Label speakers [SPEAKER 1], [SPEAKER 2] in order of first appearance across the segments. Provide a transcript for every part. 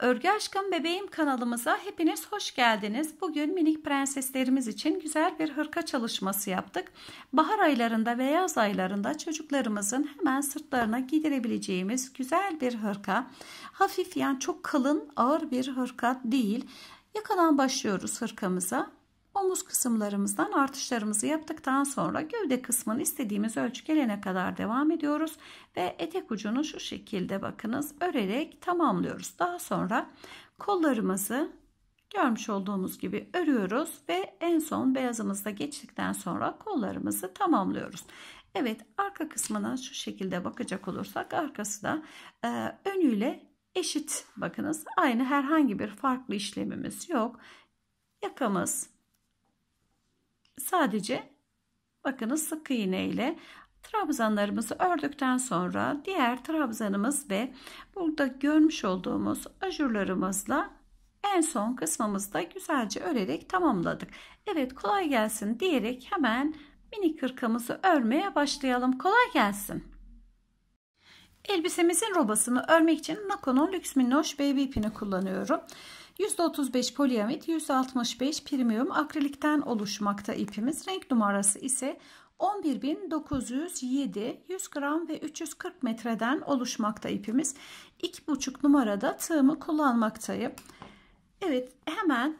[SPEAKER 1] Örgü Aşkım Bebeğim kanalımıza hepiniz hoş geldiniz. Bugün minik prenseslerimiz için güzel bir hırka çalışması yaptık. Bahar aylarında ve yaz aylarında çocuklarımızın hemen sırtlarına giydirebileceğimiz güzel bir hırka. Hafif yani çok kalın ağır bir hırka değil. Yakadan başlıyoruz hırkamıza. Omuz kısımlarımızdan artışlarımızı yaptıktan sonra gövde kısmını istediğimiz ölçü gelene kadar devam ediyoruz. Ve etek ucunu şu şekilde bakınız örerek tamamlıyoruz. Daha sonra kollarımızı görmüş olduğumuz gibi örüyoruz ve en son beyazımızda geçtikten sonra kollarımızı tamamlıyoruz. Evet arka kısmına şu şekilde bakacak olursak arkası da e, önüyle eşit bakınız aynı herhangi bir farklı işlemimiz yok yakamız Sadece bakınız sık iğne ile trabzanlarımızı ördükten sonra diğer trabzanımız ve burada görmüş olduğumuz ajurlarımızla en son kısmımızda güzelce örerek tamamladık. Evet kolay gelsin diyerek hemen mini kırkamızı örmeye başlayalım. Kolay gelsin. Elbisemizin robasını örmek için Nako'nun Lüks Minnoş Baby ipini kullanıyorum. %35 poliamit, %65 premium akrilikten oluşmakta ipimiz. Renk numarası ise 11.907 100 gram ve 340 metreden oluşmakta ipimiz. 2,5 numarada tığımı kullanmaktayım. Evet hemen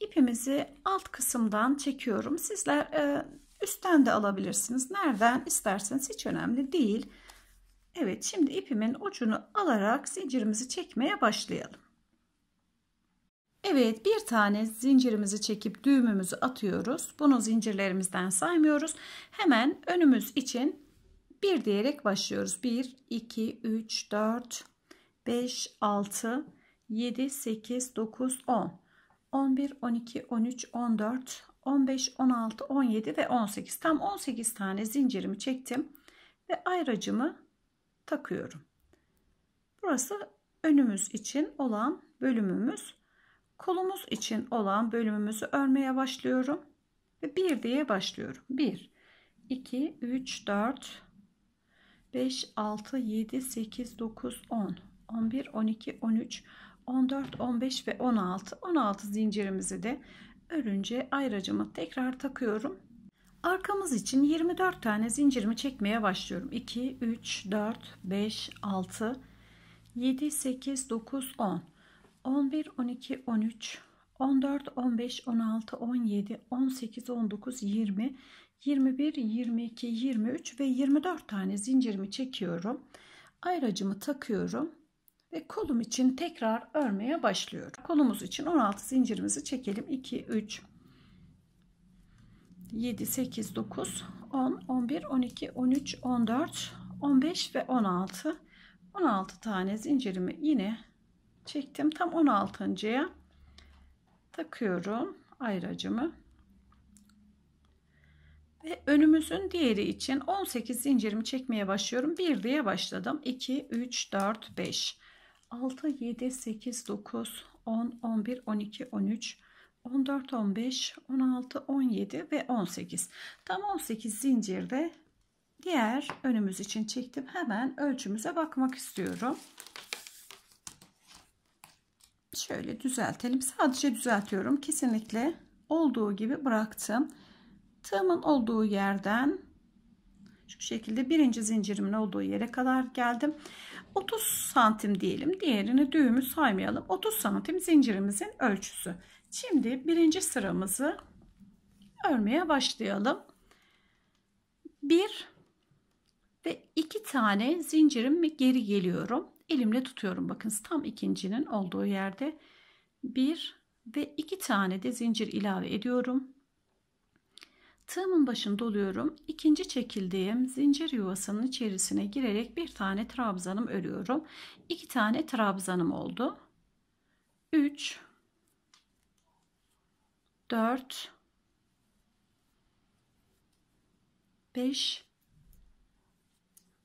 [SPEAKER 1] ipimizi alt kısımdan çekiyorum. Sizler e, üstten de alabilirsiniz. Nereden isterseniz hiç önemli değil. Evet şimdi ipimin ucunu alarak zincirimizi çekmeye başlayalım. Evet bir tane zincirimizi çekip düğümümüzü atıyoruz. Bunu zincirlerimizden saymıyoruz. Hemen önümüz için bir diyerek başlıyoruz. 1, 2, 3, 4, 5, 6, 7, 8, 9, 10, 11, 12, 13, 14, 15, 16, 17 ve 18. Tam 18 tane zincirimi çektim ve ayracımı takıyorum. Burası önümüz için olan bölümümüz kolumuz için olan bölümümüzü örmeye başlıyorum. Ve bir diye başlıyorum. 1, 2, 3, 4, 5, 6, 7, 8, 9, 10, 11, 12, 13, 14, 15 ve 16. 16 zincirimizi de örünce ayracımı tekrar takıyorum. Arkamız için 24 tane zincirimi çekmeye başlıyorum. 2, 3, 4, 5, 6, 7, 8, 9, 10. 11, 12, 13, 14, 15, 16, 17, 18, 19, 20, 21, 22, 23 ve 24 tane zincirimi çekiyorum. Ayracımı takıyorum ve kolum için tekrar örmeye başlıyorum. Kolumuz için 16 zincirimizi çekelim. 2, 3, 7, 8, 9, 10, 11, 12, 13, 14, 15 ve 16. 16 tane zincirimi yine çektim. Tam 16.ya takıyorum ayracımı. Ve önümüzün diğeri için 18 zincirimi çekmeye başlıyorum. bir diye başladım. 2, 3, 4, 5, 6, 7, 8, 9, 10, 11, 12, 13, 14, 15, 16, 17 ve 18. Tam 18 zincirde diğer önümüz için çektim. Hemen ölçümüze bakmak istiyorum şöyle düzeltelim. Sadece düzeltiyorum. Kesinlikle olduğu gibi bıraktım. Tığımın olduğu yerden şu şekilde birinci zincirimin olduğu yere kadar geldim. 30 santim diyelim. Diğerini düğümü saymayalım. 30 santim zincirimizin ölçüsü. Şimdi birinci sıramızı örmeye başlayalım. Bir ve iki tane zincirim geri geliyorum elimle tutuyorum. Bakın tam ikincinin olduğu yerde bir ve iki tane de zincir ilave ediyorum. Tığımın başını doluyorum. İkinci çekildiğim zincir yuvasının içerisine girerek bir tane trabzanım örüyorum. İki tane trabzanım oldu. 3 4 5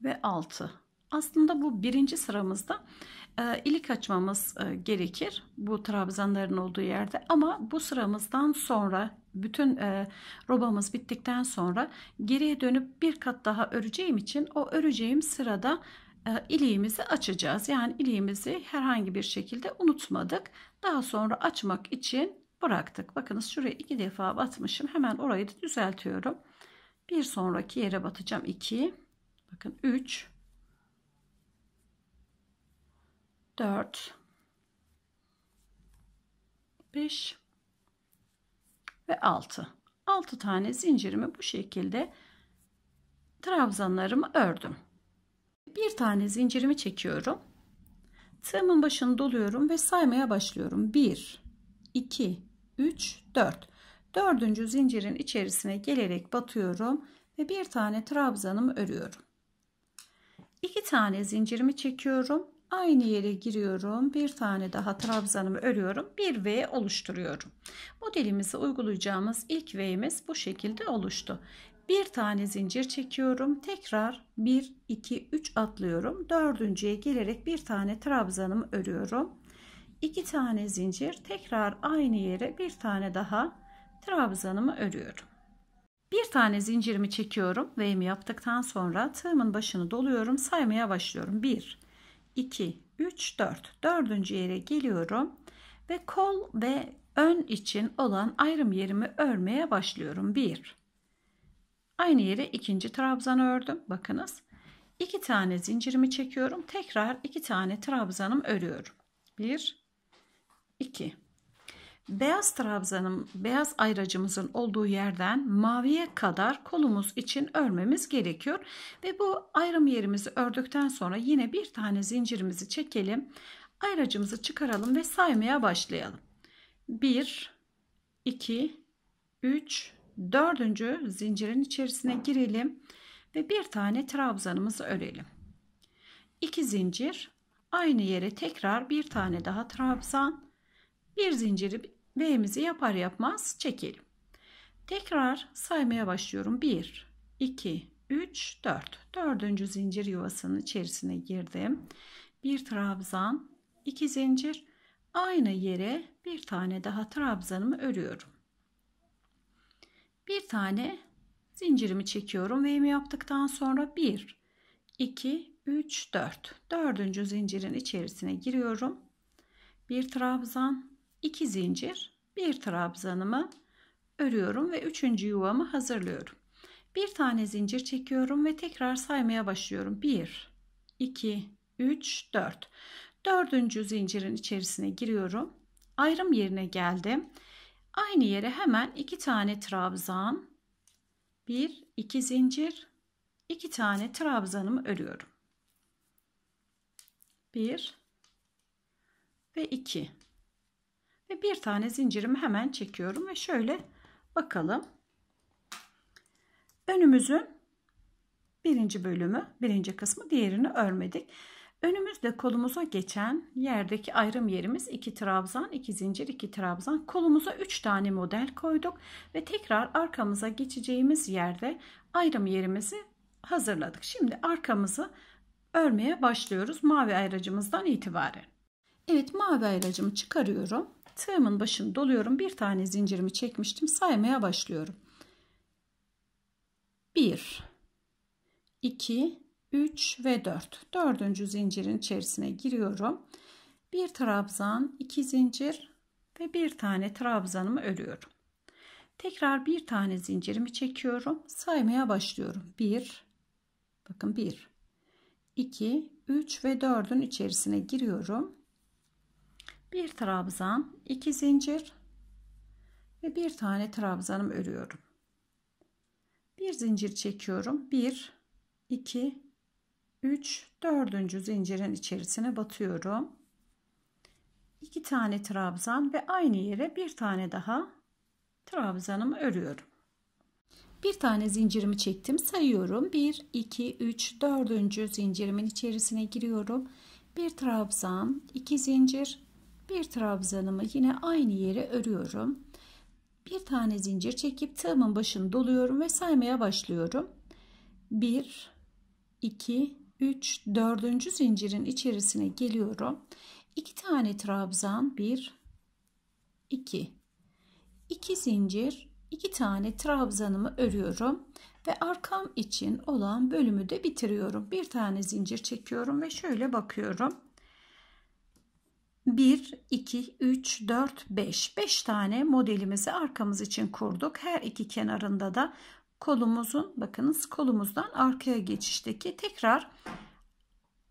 [SPEAKER 1] ve 6 aslında bu birinci sıramızda e, ilik açmamız e, gerekir. Bu trabzanların olduğu yerde. Ama bu sıramızdan sonra bütün e, robamız bittikten sonra geriye dönüp bir kat daha öreceğim için o öreceğim sırada e, iliğimizi açacağız. Yani iliğimizi herhangi bir şekilde unutmadık. Daha sonra açmak için bıraktık. Bakınız şuraya iki defa batmışım. Hemen orayı da düzeltiyorum. Bir sonraki yere batacağım. 2 bakın 3 4 5 ve 6 6 tane zincirimi bu şekilde trabzanlarımı ördüm bir tane zincirimi çekiyorum tığımın başını doluyorum ve saymaya başlıyorum 1 2 3 4 dördüncü zincirin içerisine gelerek batıyorum ve bir tane trabzanımı örüyorum iki tane zincirimi çekiyorum aynı yere giriyorum bir tane daha trabzanımı örüyorum bir V oluşturuyorum modelimizi uygulayacağımız ilk V'miz bu şekilde oluştu bir tane zincir çekiyorum tekrar 1 2 3 atlıyorum dördüncüye gelerek bir tane trabzanımı örüyorum iki tane zincir tekrar aynı yere bir tane daha trabzanımı örüyorum bir tane zincirimi çekiyorum V'mi yaptıktan sonra tığımın başını doluyorum saymaya başlıyorum 1 2, 3, 4. Dördüncü yere geliyorum ve kol ve ön için olan ayrım yerimi örmeye başlıyorum. 1. Aynı yere ikinci trabzan ördüm. Bakınız. 2 tane zincirimi çekiyorum. Tekrar 2 tane trabzanım örüyorum. 1 2 Beyaz trabzanın, beyaz ayracımızın olduğu yerden maviye kadar kolumuz için örmemiz gerekiyor. Ve bu ayrım yerimizi ördükten sonra yine bir tane zincirimizi çekelim. Ayracımızı çıkaralım ve saymaya başlayalım. 1, 2, 3, 4. zincirin içerisine girelim ve bir tane trabzanımızı örelim. 2 zincir aynı yere tekrar bir tane daha trabzan bir zinciri V'mizi yapar yapmaz çekelim. Tekrar saymaya başlıyorum. 1, 2, 3, 4. Dördüncü zincir yuvasının içerisine girdim. Bir trabzan, iki zincir. Aynı yere bir tane daha trabzanımı örüyorum. Bir tane zincirimi çekiyorum. V'mi yaptıktan sonra 1, 2, 3, 4. Dördüncü zincirin içerisine giriyorum. Bir trabzan, 2 zincir, bir trabzanımı örüyorum ve üçüncü yuvamı hazırlıyorum. Bir tane zincir çekiyorum ve tekrar saymaya başlıyorum. 1 2 3 4. Dördüncü zincirin içerisine giriyorum. Ayrım yerine geldim. Aynı yere hemen iki tane trabzan, bir iki zincir, iki tane trabzanımı örüyorum. Bir ve iki. Ve bir tane zincirimi hemen çekiyorum ve şöyle bakalım. Önümüzün birinci bölümü, birinci kısmı diğerini örmedik. Önümüzde kolumuza geçen yerdeki ayrım yerimiz 2 trabzan, 2 zincir, 2 trabzan. Kolumuza 3 tane model koyduk ve tekrar arkamıza geçeceğimiz yerde ayrım yerimizi hazırladık. Şimdi arkamızı örmeye başlıyoruz mavi ayracımızdan itibaren. Evet mavi ayracımı çıkarıyorum. Tığımın başını doluyorum. Bir tane zincirimi çekmiştim. Saymaya başlıyorum. 1 2 3 ve 4. Dördüncü zincirin içerisine giriyorum. Bir trabzan, iki zincir ve bir tane trabzanımı örüyorum. Tekrar bir tane zincirimi çekiyorum. Saymaya başlıyorum. 1 Bakın 1 2 3 ve 4'ün içerisine giriyorum bir trabzan, iki zincir ve bir tane trabzanım örüyorum. Bir zincir çekiyorum. 1 2 3 dördüncü zincirin içerisine batıyorum. 2 tane trabzan ve aynı yere bir tane daha trabzanımı örüyorum. Bir tane zincirimi çektim. Sayıyorum. 1 2 3 dördüncü zincirimin içerisine giriyorum. Bir trabzan, iki zincir bir trabzanımı yine aynı yere örüyorum. Bir tane zincir çekip tığımın başını doluyorum ve saymaya başlıyorum. 1 2 3 4. zincirin içerisine geliyorum. 2 tane trabzan 1 2 2 zincir 2 tane trabzanımı örüyorum ve arkam için olan bölümü de bitiriyorum. Bir tane zincir çekiyorum ve şöyle bakıyorum. 1, 2, 3, 4, 5. 5 tane modelimizi arkamız için kurduk. Her iki kenarında da kolumuzun bakınız kolumuzdan arkaya geçişteki tekrar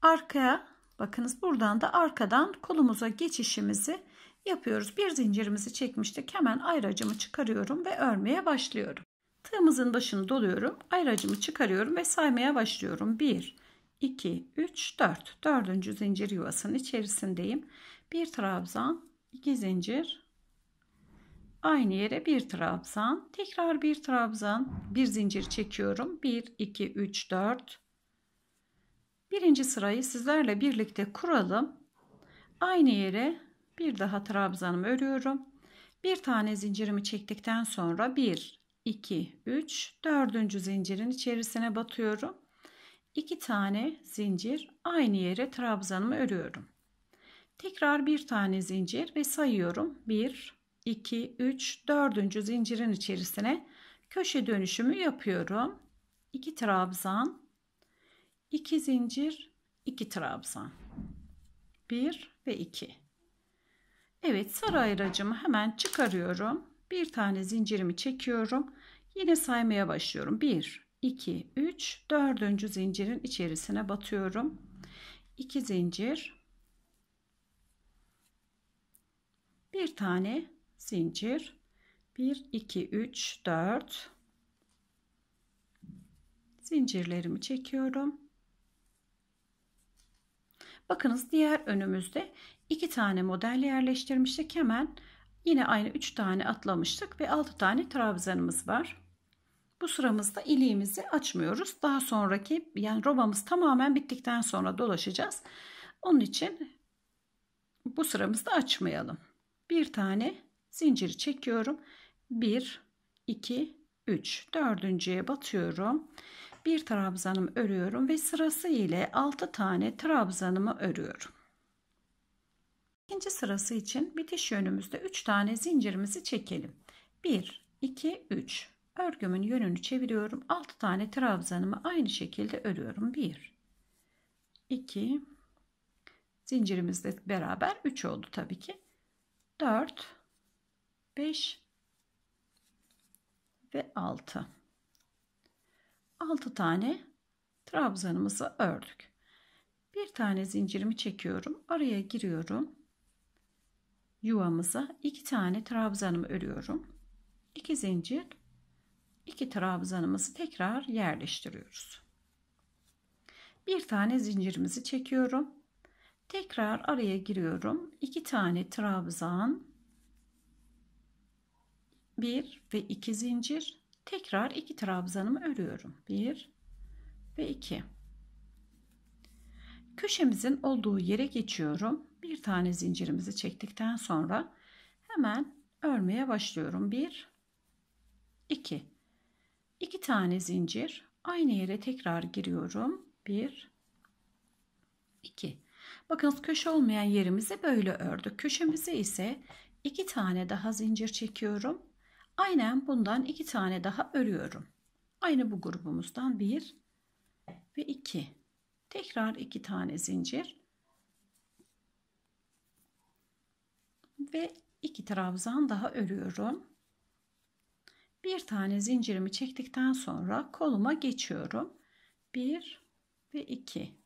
[SPEAKER 1] arkaya bakınız buradan da arkadan kolumuza geçişimizi yapıyoruz. Bir zincirimizi çekmiştik. Hemen ayracımı çıkarıyorum ve örmeye başlıyorum. Tığımızın başını doluyorum. Ayracımı çıkarıyorum ve saymaya başlıyorum. 1, 2, 3, 4. Dördüncü zincir yuvasının içerisindeyim. Bir trabzan, iki zincir. Aynı yere bir trabzan, tekrar bir trabzan, bir zincir çekiyorum. 1 2 3 4. Birinci sırayı sizlerle birlikte kuralım. Aynı yere bir daha trabzanımı örüyorum. Bir tane zincirimi çektikten sonra 1 2 3 dördüncü zincirin içerisine batıyorum. 2 tane zincir aynı yere trabzanımı örüyorum. Tekrar bir tane zincir ve sayıyorum. 1, 2, 3, 4. zincirin içerisine köşe dönüşümü yapıyorum. 2 trabzan, 2 zincir, 2 trabzan. 1 ve 2. Evet sarı ayıracımı hemen çıkarıyorum. Bir tane zincirimi çekiyorum. Yine saymaya başlıyorum. 1, 2, 3, 4. zincirin içerisine batıyorum. 2 zincir, bir tane zincir 1 2 3 4 zincirlerimi çekiyorum bakınız diğer önümüzde iki tane model yerleştirmiştik hemen yine aynı üç tane atlamıştık ve altı tane trabzanımız var bu sıramızda iliğimizi açmıyoruz daha sonraki yani robamız tamamen bittikten sonra dolaşacağız onun için bu sıramızda açmayalım bir tane zinciri çekiyorum. 1, 2, 3. Dördüncüye batıyorum. Bir trabzanımı örüyorum ve sırası ile 6 tane trabzanımı örüyorum. İkinci sırası için bitiş yönümüzde 3 tane zincirimizi çekelim. 1, 2, 3. Örgümün yönünü çeviriyorum. 6 tane trabzanımı aynı şekilde örüyorum. 1, 2, zincirimizle beraber 3 oldu tabii ki. 4 5 ve 6 6 tane trabzanımızı ördük bir tane zincirimi çekiyorum araya giriyorum yuvamıza iki tane trabzanımı örüyorum iki zincir iki trabzanımızı tekrar yerleştiriyoruz bir tane zincirimizi çekiyorum Tekrar araya giriyorum. 2 tane trabzan. 1 ve 2 zincir. Tekrar 2 trabzanımı örüyorum. 1 ve 2. Köşemizin olduğu yere geçiyorum. Bir tane zincirimizi çektikten sonra hemen örmeye başlıyorum. 1 2 2 tane zincir aynı yere tekrar giriyorum. 1 2 Bakınız köşe olmayan yerimizi böyle ördük. Köşemizi ise iki tane daha zincir çekiyorum. Aynen bundan iki tane daha örüyorum. Aynı bu grubumuzdan bir ve iki. Tekrar iki tane zincir. Ve iki trabzan daha örüyorum. Bir tane zincirimi çektikten sonra koluma geçiyorum. 1 ve 2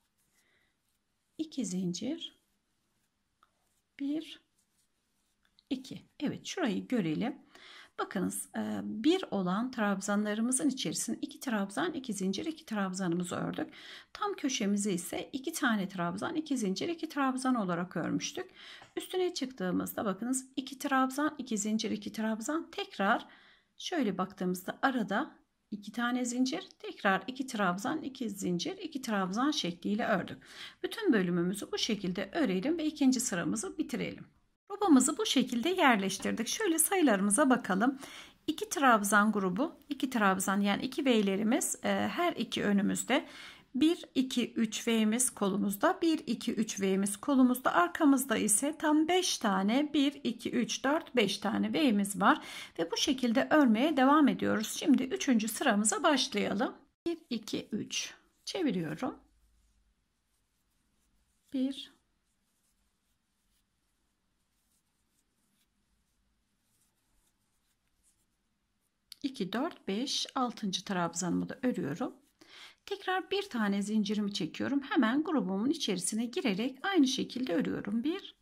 [SPEAKER 1] 2 zincir 1 2 Evet şurayı görelim bakınız e, bir olan trabzanlarımızın içerisinde iki trabzan iki zincir iki trabzanımızı ördük tam köşemizi ise iki tane trabzan iki zincir iki trabzan olarak örmüştük üstüne çıktığımızda bakınız iki trabzan iki zincir iki trabzan tekrar şöyle baktığımızda arada 2 tane zincir, tekrar 2 trabzan, 2 zincir, 2 trabzan şekliyle ördük. Bütün bölümümüzü bu şekilde örelim ve ikinci sıramızı bitirelim. Robamızı bu şekilde yerleştirdik. Şöyle sayılarımıza bakalım. 2 trabzan grubu, 2 trabzan yani 2 V'lerimiz e, her iki önümüzde. 1 2 3 V'miz kolumuzda 1 2 3 V'miz kolumuzda arkamızda ise tam 5 tane 1 2 3 4 5 tane V'miz var ve bu şekilde örmeye devam ediyoruz. Şimdi 3. sıramıza başlayalım. 1 2 3 çeviriyorum. 1 2 4 5 6. trabzanımı da örüyorum. Tekrar bir tane zincirimi çekiyorum. Hemen grubumun içerisine girerek aynı şekilde örüyorum. 1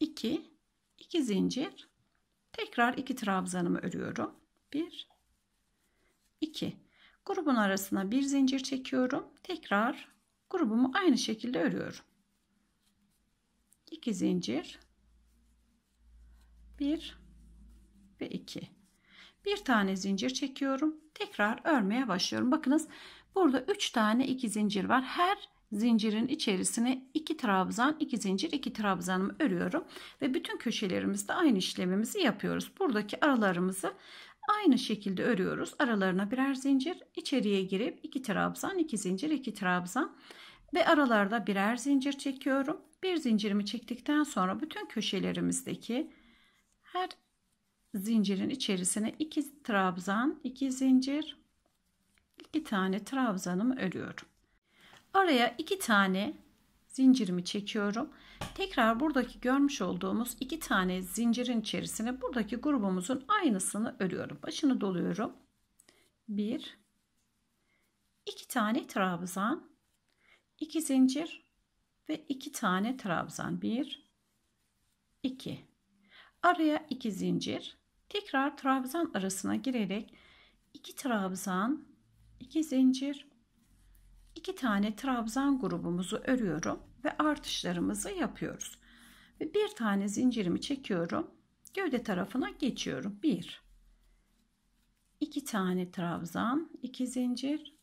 [SPEAKER 1] 2 2 zincir. Tekrar 2 trabzanımı örüyorum. 1 2 Grubun arasına bir zincir çekiyorum. Tekrar grubumu aynı şekilde örüyorum. 2 zincir. 1 ve 2 bir tane zincir çekiyorum tekrar örmeye başlıyorum bakınız burada üç tane iki zincir var her zincirin içerisine iki trabzan iki zincir iki trabzanımı örüyorum ve bütün köşelerimizde aynı işlemimizi yapıyoruz buradaki aralarımızı aynı şekilde örüyoruz aralarına birer zincir içeriye girip iki trabzan iki zincir iki trabzan ve aralarda birer zincir çekiyorum bir zincirimi çektikten sonra bütün köşelerimizdeki her zincirin içerisine iki trabzan, iki zincir, iki tane trabzanımı örüyorum. Araya iki tane zincirimi çekiyorum. Tekrar buradaki görmüş olduğumuz iki tane zincirin içerisine buradaki grubumuzun aynısını örüyorum. Başını doluyorum. Bir, iki tane trabzan, iki zincir ve iki tane trabzan. Bir, iki. Araya iki zincir Tekrar trabzan arasına girerek iki trabzan, iki zincir, iki tane trabzan grubumuzu örüyorum ve artışlarımızı yapıyoruz. Ve bir tane zincirimi çekiyorum. Gövde tarafına geçiyorum. 1 2 tane trabzan, 2 zincir,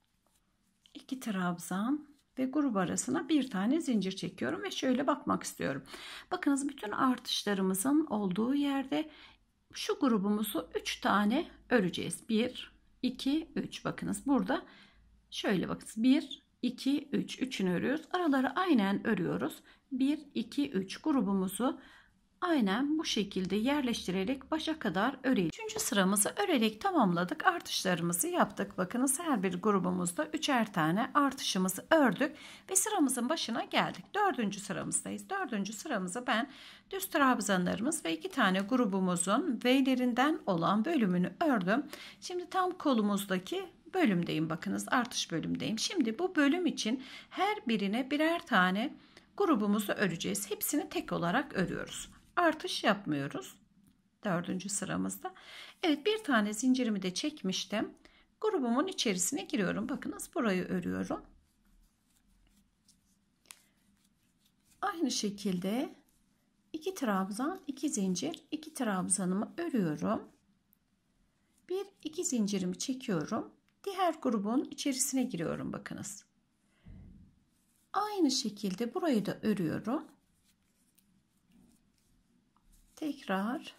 [SPEAKER 1] 2 trabzan ve grup arasına bir tane zincir çekiyorum ve şöyle bakmak istiyorum. Bakınız bütün artışlarımızın olduğu yerde şu grubumuzu 3 tane öreceğiz. 1, 2, 3. Bakınız burada şöyle bakınız. 1, 2, 3. Üçünü örüyoruz. Araları aynen örüyoruz. 1, 2, 3 grubumuzu aynen bu şekilde yerleştirerek başa kadar örelim. Üçüncü sıramızı örerek tamamladık. Artışlarımızı yaptık. Bakınız her bir grubumuzda üçer tane artışımızı ördük ve sıramızın başına geldik. Dördüncü sıramızdayız. Dördüncü sıramızı ben düz trabzanlarımız ve iki tane grubumuzun V'lerinden olan bölümünü ördüm. Şimdi tam kolumuzdaki bölümdeyim. Bakınız artış bölümdeyim. Şimdi bu bölüm için her birine birer tane grubumuzu öreceğiz. Hepsini tek olarak örüyoruz artış yapmıyoruz. Dördüncü sıramızda. Evet bir tane zincirimi de çekmiştim. Grubumun içerisine giriyorum. Bakınız burayı örüyorum. Aynı şekilde 2 trabzan 2 zincir 2 trabzanımı örüyorum. Bir iki zincirimi çekiyorum. Diğer grubun içerisine giriyorum bakınız. Aynı şekilde burayı da örüyorum tekrar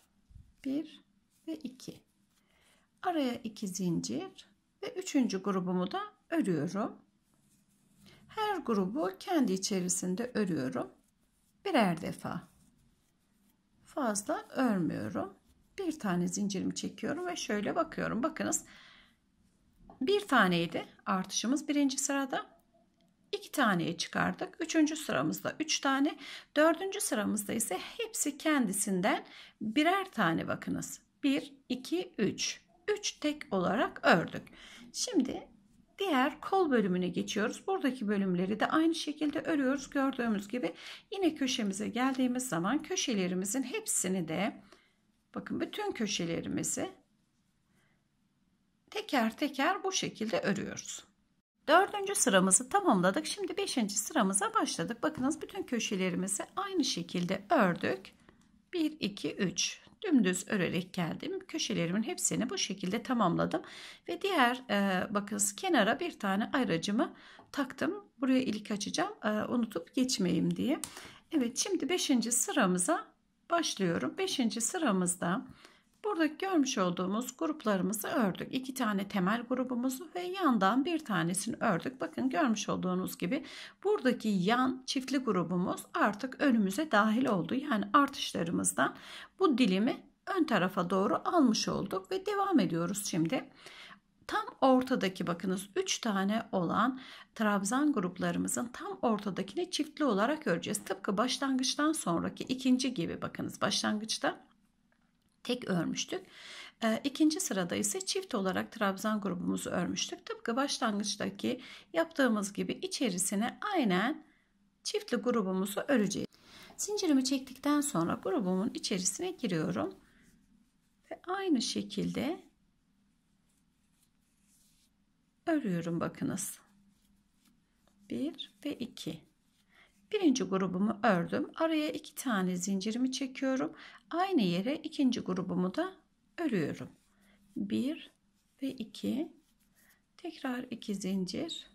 [SPEAKER 1] 1 ve 2 araya 2 zincir ve 3. grubumu da örüyorum her grubu kendi içerisinde örüyorum birer defa fazla örmüyorum bir tane zincirimi çekiyorum ve şöyle bakıyorum bakınız bir taneydi artışımız birinci sırada 2 taneyi çıkardık. Üçüncü sıramızda 3 üç tane. Dördüncü sıramızda ise hepsi kendisinden birer tane bakınız. 1, 2, 3. 3 tek olarak ördük. Şimdi diğer kol bölümüne geçiyoruz. Buradaki bölümleri de aynı şekilde örüyoruz. Gördüğümüz gibi yine köşemize geldiğimiz zaman köşelerimizin hepsini de bakın bütün köşelerimizi teker teker bu şekilde örüyoruz. Dördüncü sıramızı tamamladık. Şimdi beşinci sıramıza başladık. Bakınız bütün köşelerimizi aynı şekilde ördük. 1, 2, 3 dümdüz örerek geldim. Köşelerimin hepsini bu şekilde tamamladım. Ve diğer e, bakınız kenara bir tane ayracımı taktım. Buraya ilik açacağım e, unutup geçmeyeyim diye. Evet şimdi beşinci sıramıza başlıyorum. Beşinci sıramızda Burada görmüş olduğumuz gruplarımızı ördük. İki tane temel grubumuzu ve yandan bir tanesini ördük. Bakın görmüş olduğunuz gibi buradaki yan çiftli grubumuz artık önümüze dahil oldu. Yani artışlarımızdan bu dilimi ön tarafa doğru almış olduk ve devam ediyoruz şimdi. Tam ortadaki bakınız 3 tane olan trabzan gruplarımızın tam ortadakini çiftli olarak öreceğiz. Tıpkı başlangıçtan sonraki ikinci gibi bakınız başlangıçta tek örmüştük. E, ikinci sırada ise çift olarak trabzan grubumuzu örmüştük. Tıpkı başlangıçtaki yaptığımız gibi içerisine aynen çiftli grubumuzu öreceğiz. Zincirimi çektikten sonra grubumun içerisine giriyorum. Ve aynı şekilde örüyorum bakınız. 1 ve 2. Birinci grubumu ördüm. Araya iki tane zincirimi çekiyorum. Aynı yere ikinci grubumu da örüyorum. 1 ve 2 tekrar 2 zincir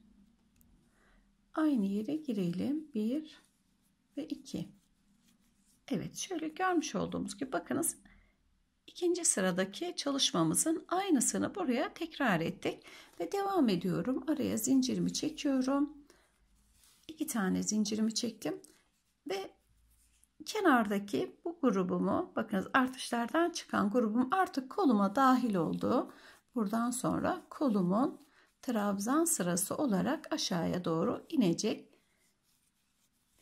[SPEAKER 1] aynı yere girelim 1 ve 2 Evet şöyle görmüş olduğumuz gibi bakınız ikinci sıradaki çalışmamızın aynısını buraya tekrar ettik ve devam ediyorum araya zincirimi çekiyorum iki tane zincirimi çektim ve kenardaki bu grubumu bakınız artışlardan çıkan grubum artık koluma dahil oldu. Buradan sonra kolumun trabzan sırası olarak aşağıya doğru inecek.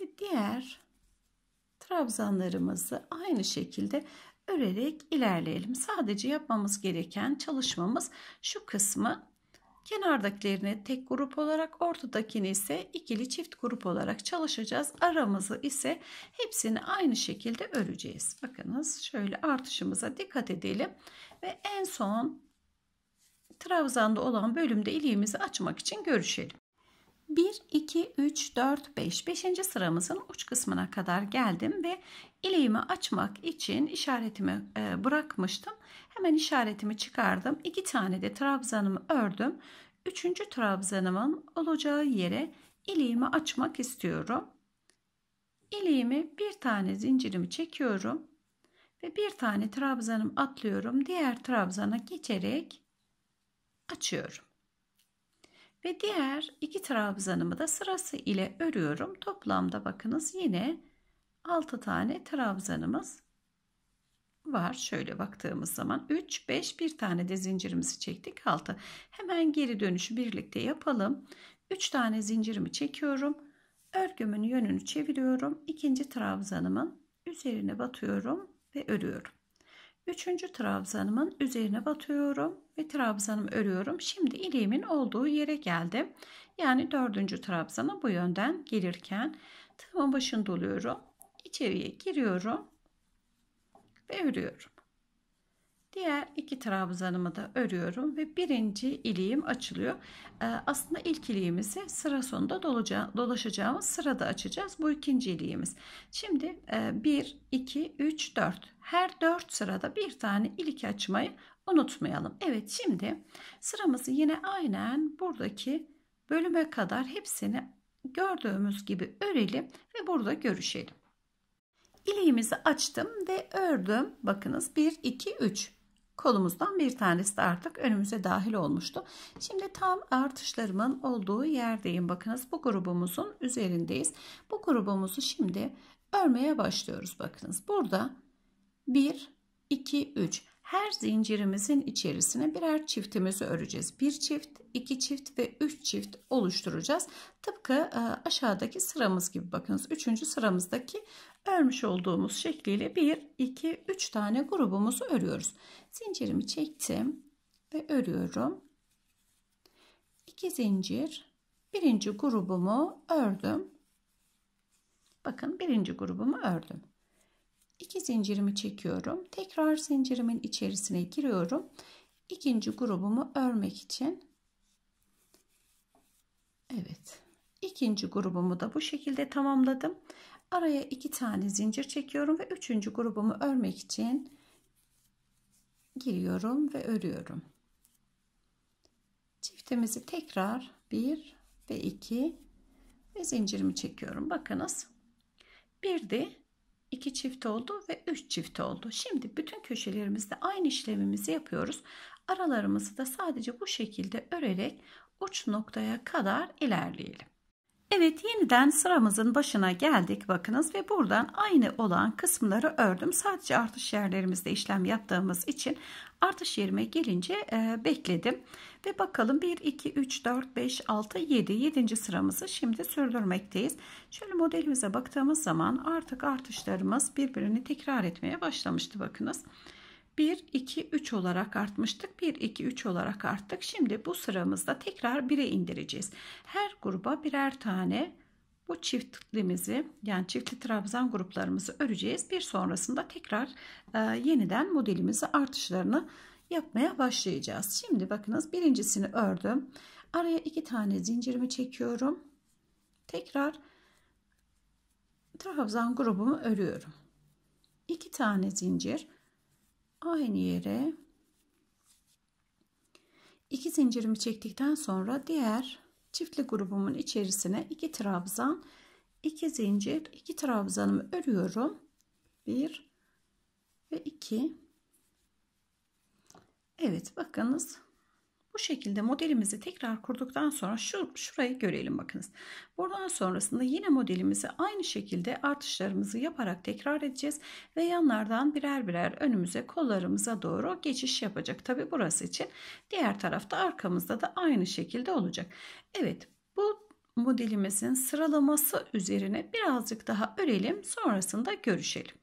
[SPEAKER 1] Ve diğer trabzanlarımızı aynı şekilde örerek ilerleyelim. Sadece yapmamız gereken çalışmamız şu kısmı Kenardakilerini tek grup olarak, ortadakini ise ikili çift grup olarak çalışacağız. Aramızı ise hepsini aynı şekilde öreceğiz. Bakınız şöyle artışımıza dikkat edelim. Ve en son trabzanda olan bölümde iliğimizi açmak için görüşelim. 1, 2, 3, 4, 5. 5. sıramızın uç kısmına kadar geldim ve ileğimi açmak için işaretimi e, bırakmıştım. Hemen işaretimi çıkardım. 2 tane de trabzanımı ördüm. 3. trabzanımın olacağı yere ileğimi açmak istiyorum. İleğimi bir tane zincirimi çekiyorum ve bir tane trabzanımı atlıyorum. Diğer trabzana geçerek açıyorum. Ve diğer iki trabzanımı da sırası ile örüyorum. Toplamda bakınız yine 6 tane trabzanımız var. Şöyle baktığımız zaman 3, 5, bir tane de zincirimizi çektik 6. Hemen geri dönüşü birlikte yapalım. 3 tane zincirimi çekiyorum. Örgümün yönünü çeviriyorum. ikinci trabzanımın üzerine batıyorum ve örüyorum. Üçüncü trabzanımın üzerine batıyorum ve trabzanımı örüyorum. Şimdi ileğimin olduğu yere geldim. Yani dördüncü trabzana bu yönden gelirken tığımın başını doluyorum. içeriye giriyorum ve örüyorum. Diğer iki trabzanımı da örüyorum ve birinci iliğim açılıyor. Ee, aslında ilk iliğimizi sıra sonunda dolaşacağımız sırada açacağız. Bu ikinci iliğimiz. Şimdi e, 1, 2, 3, 4. Her 4 sırada bir tane ilik açmayı unutmayalım. Evet şimdi sıramızı yine aynen buradaki bölüme kadar hepsini gördüğümüz gibi örelim ve burada görüşelim. İliğimizi açtım ve ördüm. Bakınız 1, 2, 3 kolumuzdan bir tanesi de artık önümüze dahil olmuştu. Şimdi tam artışlarımın olduğu yerdeyim. Bakınız bu grubumuzun üzerindeyiz. Bu grubumuzu şimdi örmeye başlıyoruz. Bakınız burada 1, 2, 3 her zincirimizin içerisine birer çiftimizi öreceğiz. Bir çift, iki çift ve üç çift oluşturacağız. Tıpkı e, aşağıdaki sıramız gibi bakınız. Üçüncü sıramızdaki örmüş olduğumuz şekliyle 1 2 3 tane grubumuzu örüyoruz. Zincirimi çektim ve örüyorum. 2 zincir birinci grubumu ördüm. Bakın birinci grubumu ördüm. 2 zincirimi çekiyorum. Tekrar zincirimin içerisine giriyorum. İkinci grubumu örmek için. Evet. İkinci grubumu da bu şekilde tamamladım. Araya iki tane zincir çekiyorum ve üçüncü grubumu örmek için giriyorum ve örüyorum. Çiftimizi tekrar bir ve iki ve zincirimi çekiyorum. Bakınız bir de iki çift oldu ve üç çift oldu. Şimdi bütün köşelerimizde aynı işlemimizi yapıyoruz. Aralarımızı da sadece bu şekilde örerek uç noktaya kadar ilerleyelim. Evet yeniden sıramızın başına geldik bakınız ve buradan aynı olan kısımları ördüm. Sadece artış yerlerimizde işlem yaptığımız için artış yerime gelince e, bekledim. Ve bakalım 1, 2, 3, 4, 5, 6, 7, 7. sıramızı şimdi sürdürmekteyiz. Şöyle modelimize baktığımız zaman artık artışlarımız birbirini tekrar etmeye başlamıştı bakınız. Bakınız. 1, 2, 3 olarak artmıştık. 1, 2, 3 olarak arttık. Şimdi bu sıramızda tekrar 1'e indireceğiz. Her gruba birer tane bu çiftliğimizi, yani çiftli trabzan gruplarımızı öreceğiz. Bir sonrasında tekrar e, yeniden modelimizi artışlarını yapmaya başlayacağız. Şimdi bakınız birincisini ördüm. Araya iki tane zincirimi çekiyorum. Tekrar trabzan grubumu örüyorum. İki tane zincir aynı yere iki zincirimi çektikten sonra diğer çiftli grubumun içerisine iki trabzan iki zincir iki trabzanımı örüyorum bir ve iki Evet bakınız bu şekilde modelimizi tekrar kurduktan sonra şu, şurayı görelim bakınız. Buradan sonrasında yine modelimizi aynı şekilde artışlarımızı yaparak tekrar edeceğiz. Ve yanlardan birer birer önümüze kollarımıza doğru geçiş yapacak. Tabi burası için diğer tarafta arkamızda da aynı şekilde olacak. Evet bu modelimizin sıralaması üzerine birazcık daha örelim sonrasında görüşelim.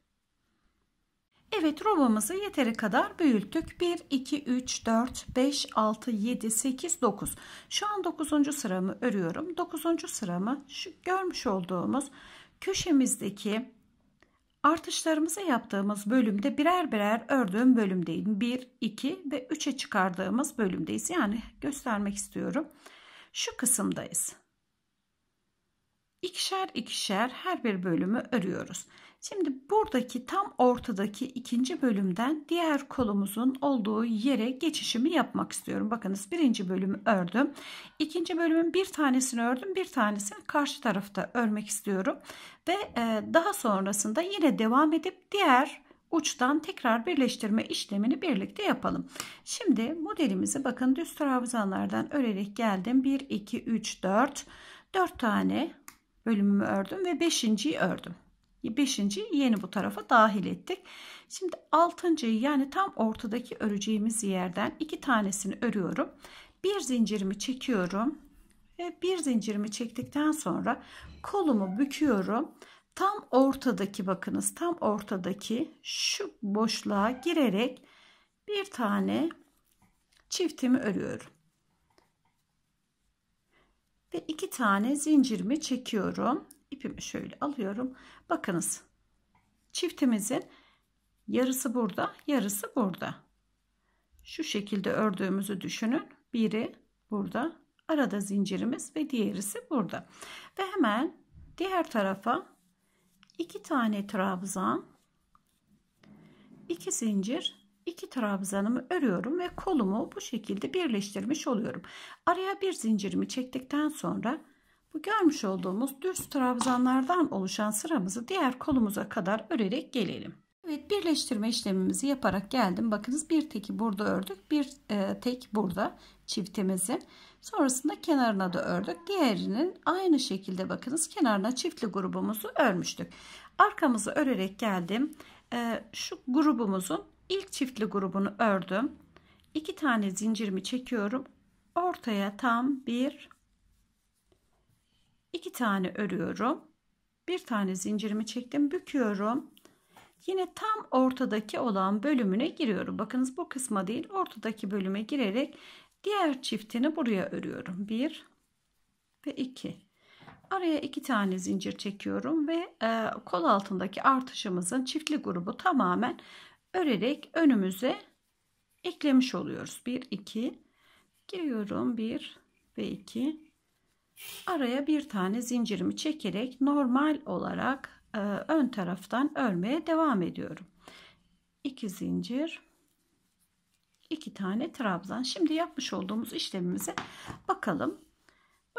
[SPEAKER 1] Evet robamızı yeteri kadar büyüttük. 1, 2, 3, 4, 5, 6, 7, 8, 9. Şu an 9. sıramı örüyorum. 9. sıramı şu görmüş olduğumuz köşemizdeki artışlarımızı yaptığımız bölümde birer birer ördüğüm bölümdeyim. 1, 2 ve 3'e çıkardığımız bölümdeyiz. Yani göstermek istiyorum. Şu kısımdayız. İkişer ikişer her bir bölümü örüyoruz. Şimdi buradaki tam ortadaki ikinci bölümden diğer kolumuzun olduğu yere geçişimi yapmak istiyorum. Bakınız birinci bölümü ördüm. ikinci bölümün bir tanesini ördüm. Bir tanesini karşı tarafta örmek istiyorum. Ve e, daha sonrasında yine devam edip diğer uçtan tekrar birleştirme işlemini birlikte yapalım. Şimdi modelimizi bakın düz trabzanlardan örerek geldim. 1, 2, 3, 4. 4 tane bölümümü ördüm ve 5.yi ördüm. 5. yeni bu tarafa dahil ettik. Şimdi 6. yani tam ortadaki öreceğimiz yerden iki tanesini örüyorum. Bir zincirimi çekiyorum ve bir zincirimi çektikten sonra kolumu büküyorum. Tam ortadaki bakınız tam ortadaki şu boşluğa girerek bir tane çiftimi örüyorum. Ve iki tane zincirimi çekiyorum ipimi şöyle alıyorum. Bakınız çiftimizin yarısı burada yarısı burada. Şu şekilde ördüğümüzü düşünün. Biri burada arada zincirimiz ve diğerisi burada. Ve hemen diğer tarafa iki tane trabzan iki zincir iki trabzanımı örüyorum ve kolumu bu şekilde birleştirmiş oluyorum. Araya bir zincirimi çektikten sonra bu görmüş olduğumuz düz trabzanlardan oluşan sıramızı diğer kolumuza kadar örerek gelelim. Evet birleştirme işlemimizi yaparak geldim. Bakınız bir teki burada ördük. Bir e, tek burada çiftimizi. Sonrasında kenarına da ördük. Diğerinin aynı şekilde bakınız kenarına çiftli grubumuzu örmüştük. Arkamızı örerek geldim. E, şu grubumuzun ilk çiftli grubunu ördüm. İki tane zincirimi çekiyorum. Ortaya tam bir 2 tane örüyorum. Bir tane zincirimi çektim, büküyorum. Yine tam ortadaki olan bölümüne giriyorum. Bakınız bu kısma değil, ortadaki bölüme girerek diğer çiftini buraya örüyorum. 1 ve 2. Araya 2 tane zincir çekiyorum ve e, kol altındaki artışımızın çiftli grubu tamamen örerek önümüze eklemiş oluyoruz. 1 2 giriyorum. 1 ve 2 araya bir tane zincirimi çekerek normal olarak e, ön taraftan örmeye devam ediyorum. 2 zincir 2 tane trabzan. Şimdi yapmış olduğumuz işlemimize bakalım.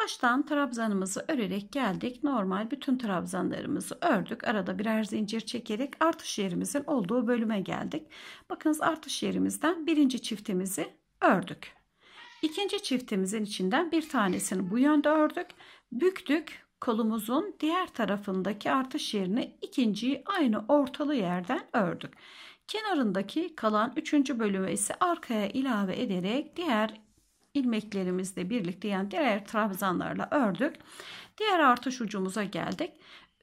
[SPEAKER 1] Baştan trabzanımızı örerek geldik. Normal bütün trabzanlarımızı ördük. Arada birer zincir çekerek artış yerimizin olduğu bölüme geldik. Bakınız artış yerimizden birinci çiftimizi ördük. İkinci çiftimizin içinden bir tanesini bu yönde ördük. Büktük kolumuzun diğer tarafındaki artış yerine ikinciyi aynı ortalı yerden ördük. Kenarındaki kalan üçüncü bölümü ise arkaya ilave ederek diğer ilmeklerimizle birlikte yani diğer trabzanlarla ördük. Diğer artış ucumuza geldik.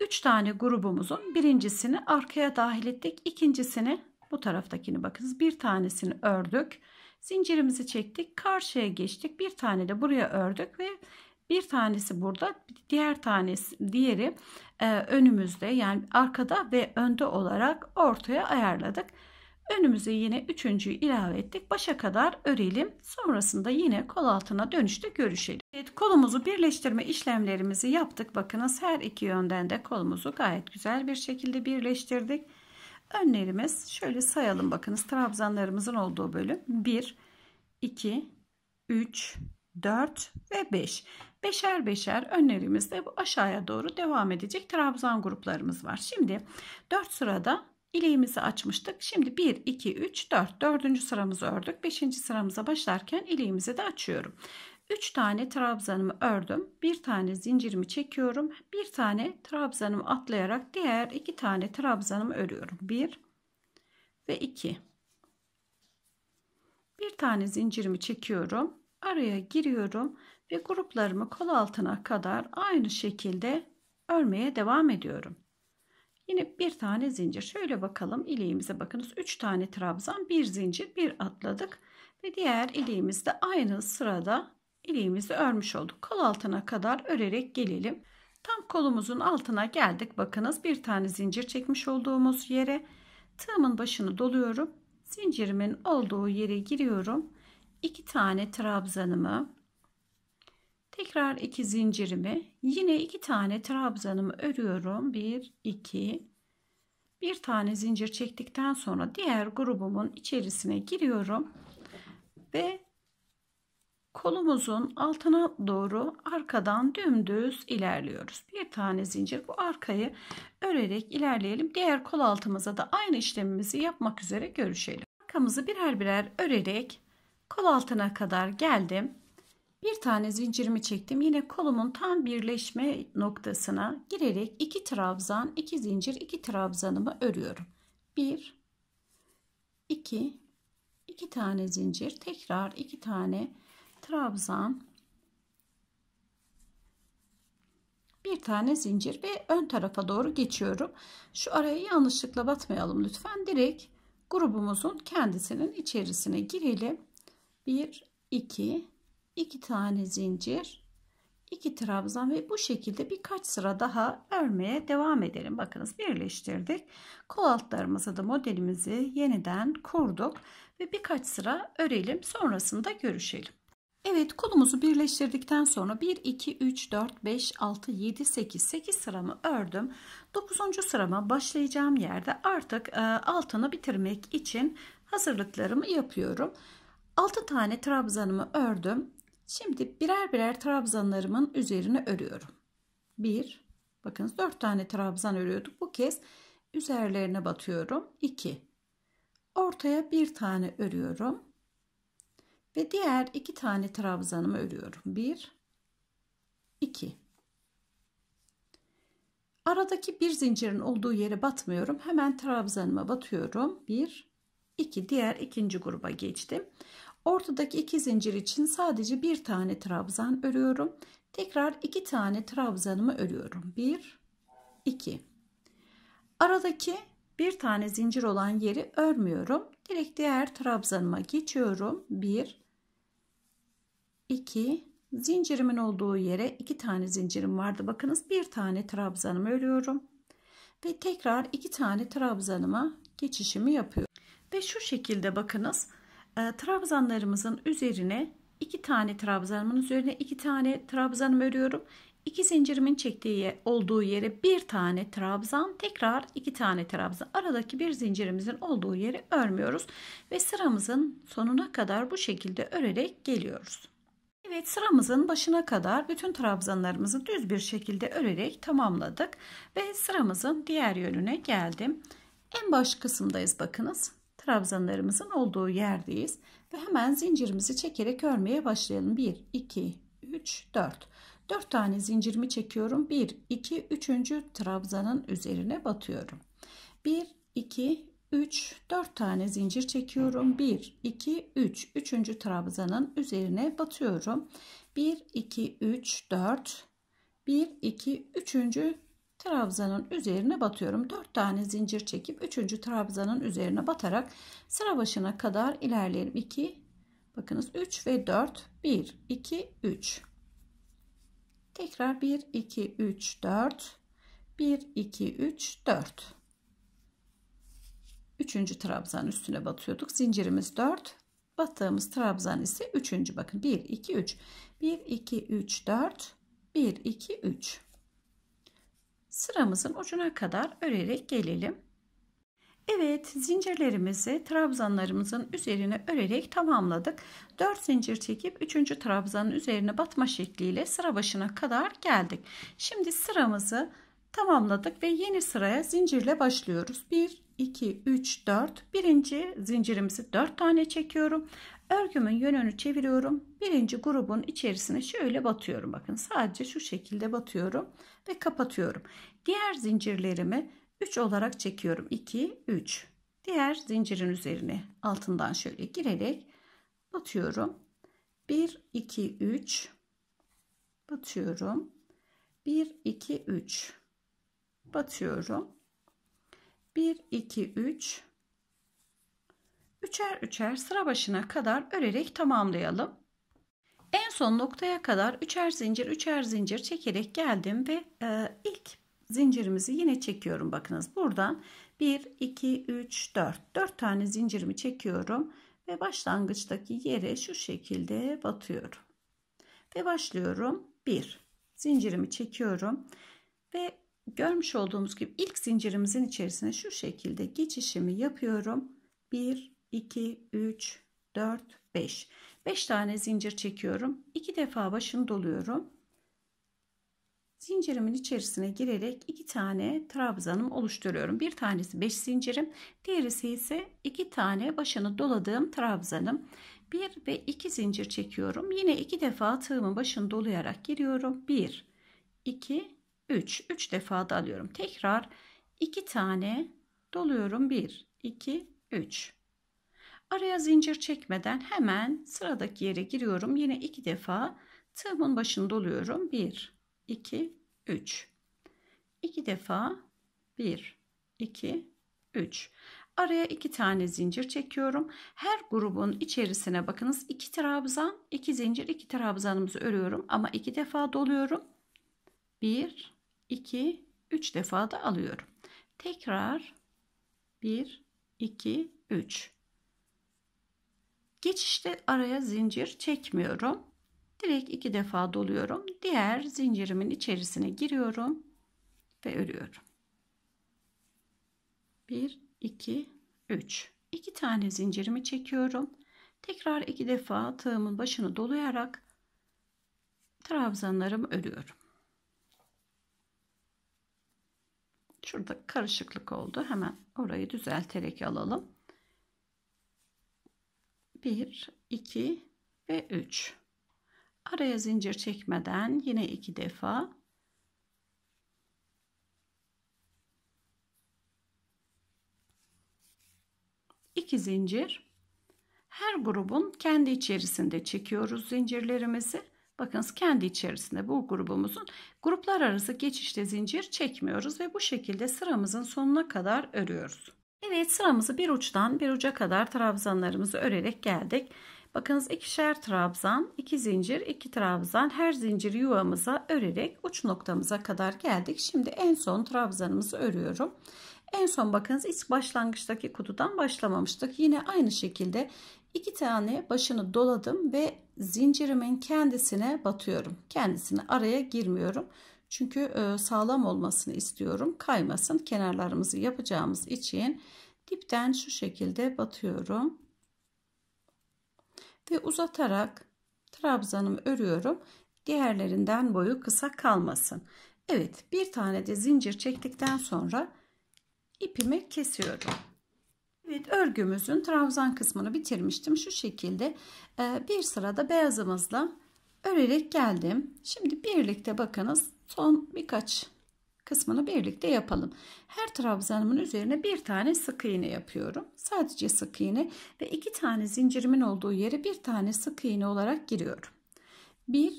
[SPEAKER 1] Üç tane grubumuzun birincisini arkaya dahil ettik. ikincisini bu taraftakini bakınız bir tanesini ördük. Zincirimizi çektik. Karşıya geçtik. Bir tane de buraya ördük ve bir tanesi burada, diğer tanesi diğeri e, önümüzde yani arkada ve önde olarak ortaya ayarladık. Önümüze yine üçüncüyü ilave ettik. Başa kadar örelim. Sonrasında yine kol altına dönüşte görüşelim. Evet, kolumuzu birleştirme işlemlerimizi yaptık. Bakınız her iki yönden de kolumuzu gayet güzel bir şekilde birleştirdik. Önlerimiz şöyle sayalım bakınız trabzanlarımızın olduğu bölüm 1, 2, 3, 4 ve 5. Beşer beşer önlerimizde bu aşağıya doğru devam edecek trabzan gruplarımız var. Şimdi 4 sırada ileğimizi açmıştık. Şimdi 1, 2, 3, 4. Dördüncü sıramızı ördük. Beşinci sıramıza başlarken ileğimizi de açıyorum. 3 tane trabzanımı ördüm. Bir tane zincirimi çekiyorum. Bir tane trabzanımı atlayarak diğer iki tane trabzanımı örüyorum. 1 ve 2. Bir tane zincirimi çekiyorum. Araya giriyorum ve gruplarımı kol altına kadar aynı şekilde örmeye devam ediyorum. Yine bir tane zincir. Şöyle bakalım ileğimize bakınız. 3 tane trabzan, bir zincir, bir atladık ve diğer ileğimizde aynı sırada iliğimizi örmüş olduk. Kol altına kadar örerek gelelim. Tam kolumuzun altına geldik. Bakınız bir tane zincir çekmiş olduğumuz yere tığımın başını doluyorum. Zincirimin olduğu yere giriyorum. 2 tane trabzanımı tekrar 2 zincirimi yine 2 tane trabzanımı örüyorum. 1 2 bir tane zincir çektikten sonra diğer grubumun içerisine giriyorum ve kolumuzun altına doğru arkadan dümdüz ilerliyoruz. Bir tane zincir bu arkayı örerek ilerleyelim. Diğer kol altımıza da aynı işlemimizi yapmak üzere görüşelim. Arkamızı birer birer örerek kol altına kadar geldim. Bir tane zincirimi çektim. Yine kolumun tam birleşme noktasına girerek iki trabzan, iki zincir, iki trabzanımı örüyorum. Bir, iki, iki tane zincir, tekrar iki tane zincir trabzan bir tane zincir ve ön tarafa doğru geçiyorum. Şu araya yanlışlıkla batmayalım lütfen. Direkt grubumuzun kendisinin içerisine girelim. 1 2 2 tane zincir, 2 trabzan ve bu şekilde birkaç sıra daha örmeye devam edelim. Bakınız birleştirdik. Kol altlarımıza da modelimizi yeniden kurduk ve birkaç sıra örelim. Sonrasında görüşelim. Evet kolumuzu birleştirdikten sonra 1, 2, 3, 4, 5, 6, 7, 8, 8 sıramı ördüm. 9. sırama başlayacağım yerde artık e, altını bitirmek için hazırlıklarımı yapıyorum. 6 tane trabzanımı ördüm. Şimdi birer birer trabzanlarımın üzerine örüyorum. 1, bakınız 4 tane trabzan örüyorduk. Bu kez üzerlerine batıyorum. 2, ortaya bir tane örüyorum ve diğer iki tane trabzanımı örüyorum. Bir, iki. Aradaki bir zincirin olduğu yere batmıyorum. Hemen trabzanıma batıyorum. Bir, iki. Diğer ikinci gruba geçtim. Ortadaki iki zincir için sadece bir tane trabzan örüyorum. Tekrar iki tane trabzanımı örüyorum. Bir, iki. Aradaki bir tane zincir olan yeri örmüyorum. Direkt diğer trabzanıma geçiyorum. Bir, 2 zincirimin olduğu yere 2 tane zincirim vardı. Bakınız bir tane trabzanımı örüyorum. Ve tekrar 2 tane trabzanıma geçişimi yapıyorum. Ve şu şekilde bakınız e, trabzanlarımızın üzerine 2 tane trabzanımın üzerine 2 tane trabzanımı örüyorum. 2 zincirimin çektiği olduğu yere bir tane trabzan tekrar iki tane trabzan aradaki bir zincirimizin olduğu yeri örmüyoruz ve sıramızın sonuna kadar bu şekilde örerek geliyoruz. Evet sıramızın başına kadar bütün trabzanlarımızı düz bir şekilde örerek tamamladık ve sıramızın diğer yönüne geldim. En baş kısımdayız bakınız. Trabzanlarımızın olduğu yerdeyiz ve hemen zincirimizi çekerek örmeye başlayalım. 1 2 3 4. 4 tane zincirimi çekiyorum. 1 2 3. trabzanın üzerine batıyorum. 1 2 3 4 tane zincir çekiyorum 1 2 3 3. trabzanın üzerine batıyorum 1 2 3 4 1 2 3. trabzanın üzerine batıyorum 4 tane zincir çekip 3. trabzanın üzerine batarak sıra başına kadar ilerleyelim 2 bakınız 3 ve 4 1 2 3 tekrar 1 2 3 4 1 2 3 4 üçüncü trabzan üstüne batıyorduk. Zincirimiz 4. Battığımız trabzan ise üçüncü. Bakın 1 2 3. 1 2 3 4 1 2 3. Sıramızın ucuna kadar örerek gelelim. Evet zincirlerimizi trabzanlarımızın üzerine örerek tamamladık. 4 zincir çekip 3. trabzanın üzerine batma şekliyle sıra başına kadar geldik. Şimdi sıramızı tamamladık ve yeni sıraya zincirle başlıyoruz. 1 2 3 4 birinci zincirimizi 4 tane çekiyorum. Örgümün yönünü çeviriyorum. Birinci grubun içerisine şöyle batıyorum. Bakın sadece şu şekilde batıyorum ve kapatıyorum. Diğer zincirlerimi 3 olarak çekiyorum. 2 3. Diğer zincirin üzerine altından şöyle girerek batıyorum. 1 2 3 batıyorum. 1 2 3 batıyorum. 1, 2, 3. Üçer üçer sıra başına kadar örerek tamamlayalım. En son noktaya kadar üçer zincir üçer zincir çekerek geldim ve e, ilk zincirimizi yine çekiyorum. Bakınız buradan 1, 2, 3, 4. 4 tane zincirimi çekiyorum ve başlangıçtaki yere şu şekilde batıyorum. Ve başlıyorum. 1. Zincirimi çekiyorum ve görmüş olduğumuz gibi ilk zincirimizin içerisine şu şekilde geçişimi yapıyorum. 1, 2, 3, 4, 5. 5 tane zincir çekiyorum. 2 defa başını doluyorum. Zincirimin içerisine girerek iki tane trabzanım oluşturuyorum. Bir tanesi 5 zincirim, diğerisi ise iki tane başını doladığım trabzanım. 1 ve 2 zincir çekiyorum. Yine iki defa tığımın başını dolayarak giriyorum. 1 2 3. 3 defa da alıyorum. Tekrar 2 tane doluyorum. 1, 2, 3. Araya zincir çekmeden hemen sıradaki yere giriyorum. Yine 2 defa tığımın başını doluyorum. 1, 2, 3. 2 defa 1, 2, 3. Araya 2 tane zincir çekiyorum. Her grubun içerisine bakınız 2 trabzan, 2 zincir, 2 trabzanımızı örüyorum ama 2 defa doluyorum. 1 2, 3 defa da alıyorum. Tekrar 1, 2, 3. Geçişte araya zincir çekmiyorum. Direkt 2 defa doluyorum. Diğer zincirimin içerisine giriyorum ve örüyorum. 1, 2, 3. 2 tane zincirimi çekiyorum. Tekrar 2 defa tığımın başını dolayarak trabzanlarımı örüyorum. Şurada karışıklık oldu. Hemen orayı düzelterek alalım. 1, 2 ve 3. Araya zincir çekmeden yine iki defa iki zincir her grubun kendi içerisinde çekiyoruz zincirlerimizi Bakınız kendi içerisinde bu grubumuzun gruplar arası geçişte zincir çekmiyoruz ve bu şekilde sıramızın sonuna kadar örüyoruz. Evet sıramızı bir uçtan bir uca kadar trabzanlarımızı örerek geldik. Bakınız ikişer trabzan, iki zincir, iki trabzan her zincir yuvamıza örerek uç noktamıza kadar geldik. Şimdi en son trabzanımızı örüyorum. En son bakınız ilk başlangıçtaki kutudan başlamamıştık. Yine aynı şekilde iki tane başını doladım ve zincirimin kendisine batıyorum. Kendisine araya girmiyorum. Çünkü e, sağlam olmasını istiyorum. Kaymasın. Kenarlarımızı yapacağımız için dipten şu şekilde batıyorum. Ve uzatarak trabzanımı örüyorum. Diğerlerinden boyu kısa kalmasın. Evet bir tane de zincir çektikten sonra ipimi kesiyorum. Evet örgümüzün trabzan kısmını bitirmiştim. Şu şekilde e, bir sırada beyazımızla örerek geldim. Şimdi birlikte bakınız son birkaç kısmını birlikte yapalım. Her trabzanımın üzerine bir tane sık iğne yapıyorum. Sadece sık iğne ve iki tane zincirimin olduğu yere bir tane sık iğne olarak giriyorum. 1,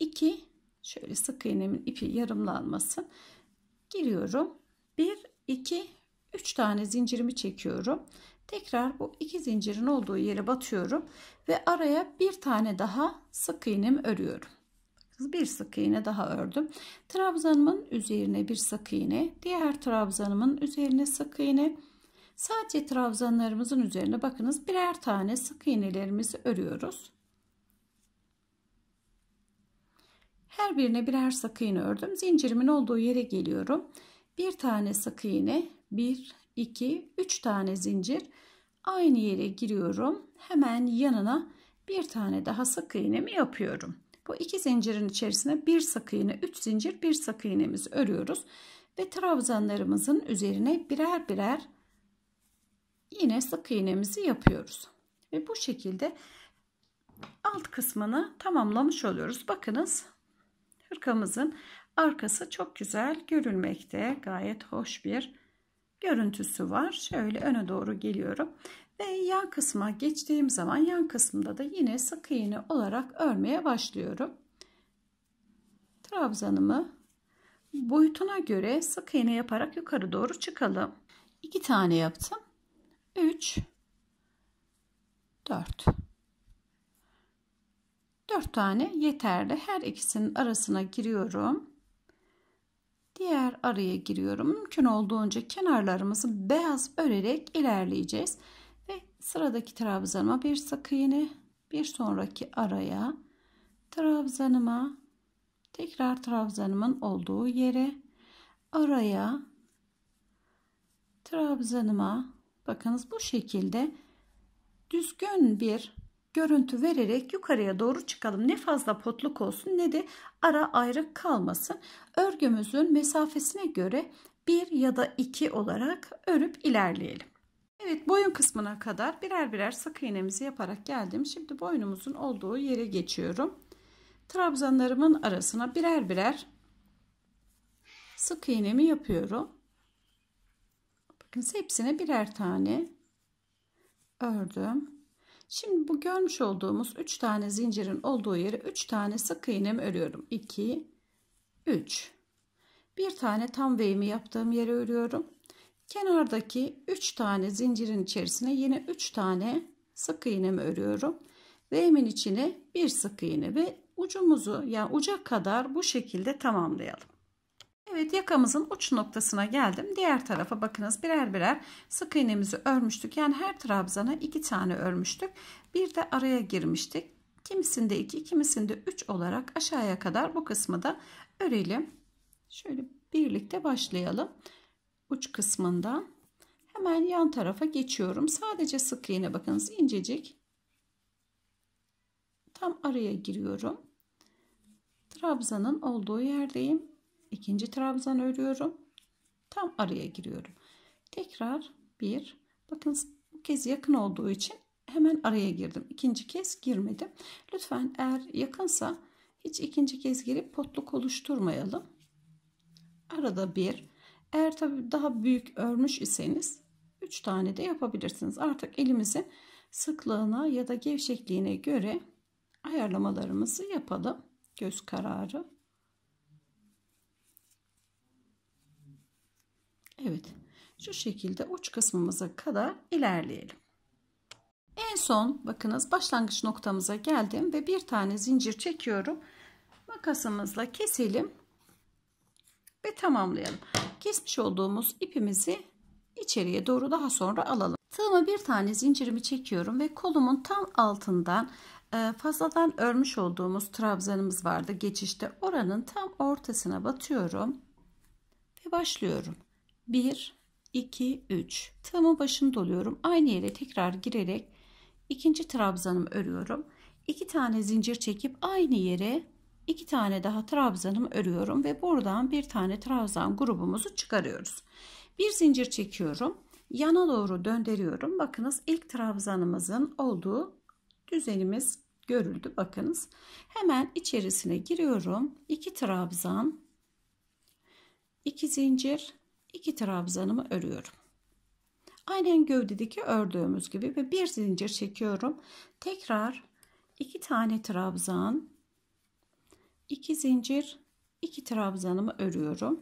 [SPEAKER 1] 2, şöyle sık iğnemin ipi yarımlanmasın. Giriyorum. 1, 2 3 tane zincirimi çekiyorum. Tekrar bu iki zincirin olduğu yere batıyorum ve araya bir tane daha sık iğnemi örüyorum. Bir sık iğne daha ördüm. Trabzanımın üzerine bir sık iğne, diğer trabzanımın üzerine sık iğne. Sadece trabzanlarımızın üzerine bakınız birer tane sık iğnelerimizi örüyoruz. Her birine birer sık iğne ördüm. Zincirimin olduğu yere geliyorum bir tane sık iğne 1 2 3 tane zincir aynı yere giriyorum hemen yanına bir tane daha sık iğnemi yapıyorum bu iki zincirin içerisine bir sık iğne 3 zincir bir sık iğnemizi örüyoruz ve trabzanlarımızın üzerine birer birer yine sık iğnemizi yapıyoruz ve bu şekilde alt kısmını tamamlamış oluyoruz bakınız hırkamızın Arkası çok güzel görülmekte. Gayet hoş bir görüntüsü var. Şöyle öne doğru geliyorum. Ve yan kısma geçtiğim zaman yan kısmında da yine sık iğne olarak örmeye başlıyorum. Trabzanımı boyutuna göre sık iğne yaparak yukarı doğru çıkalım. 2 tane yaptım. 3 4 4 tane yeterli. Her ikisinin arasına giriyorum. Diğer araya giriyorum. Mümkün olduğunca kenarlarımızı beyaz örerek ilerleyeceğiz. Ve sıradaki trabzanıma bir sık iğne, bir sonraki araya trabzanıma, tekrar trabzanımın olduğu yere, araya, trabzanıma bakınız bu şekilde düzgün bir görüntü vererek yukarıya doğru çıkalım. Ne fazla potluk olsun ne de ara ayrık kalmasın. Örgümüzün mesafesine göre 1 ya da 2 olarak örüp ilerleyelim. Evet boyun kısmına kadar birer birer sık iğnemizi yaparak geldim. Şimdi boynumuzun olduğu yere geçiyorum. Trabzanlarımın arasına birer birer sık iğnemi yapıyorum. Bakın hepsine birer tane ördüm. Şimdi bu görmüş olduğumuz 3 tane zincirin olduğu yere 3 tane sık iğnemi örüyorum. 2 3 Bir tane tam V'mi yaptığım yere örüyorum. Kenardaki 3 tane zincirin içerisine yine 3 tane sık iğnemi örüyorum. V'min içine bir sık iğne ve ucumuzu yani uca kadar bu şekilde tamamlayalım. Evet yakamızın uç noktasına geldim. Diğer tarafa bakınız birer birer sık iğnemizi örmüştük. Yani her trabzana iki tane örmüştük. Bir de araya girmiştik. Kimisinde iki kimisinde üç olarak aşağıya kadar bu kısmı da örelim. Şöyle birlikte başlayalım. Uç kısmından hemen yan tarafa geçiyorum. Sadece sık iğne bakınız incecik. Tam araya giriyorum. Trabzanın olduğu yerdeyim ikinci trabzan örüyorum. Tam araya giriyorum. Tekrar bir. Bakın bu kez yakın olduğu için hemen araya girdim. İkinci kez girmedim. Lütfen eğer yakınsa hiç ikinci kez girip potluk oluşturmayalım. Arada bir. Eğer tabi daha büyük örmüş iseniz 3 tane de yapabilirsiniz. Artık elimizin sıklığına ya da gevşekliğine göre ayarlamalarımızı yapalım. Göz kararı. Evet. Şu şekilde uç kısmımıza kadar ilerleyelim. En son bakınız başlangıç noktamıza geldim ve bir tane zincir çekiyorum. Makasımızla keselim ve tamamlayalım. Kesmiş olduğumuz ipimizi içeriye doğru daha sonra alalım. Tığıma bir tane zincirimi çekiyorum ve kolumun tam altından e, fazladan örmüş olduğumuz trabzanımız vardı geçişte. Oranın tam ortasına batıyorum ve başlıyorum. 1 2 3 tığımın başını doluyorum aynı yere tekrar girerek ikinci trabzanımı örüyorum 2 tane zincir çekip aynı yere iki tane daha trabzanımı örüyorum ve buradan bir tane trabzan grubumuzu çıkarıyoruz bir zincir çekiyorum yana doğru döndürüyorum bakınız ilk trabzanımızın olduğu düzenimiz görüldü bakınız hemen içerisine giriyorum 2 trabzan iki zincir iki trabzanımı örüyorum. Aynen gövdedeki ördüğümüz gibi ve bir zincir çekiyorum. Tekrar iki tane trabzan, iki zincir, iki trabzanımı örüyorum.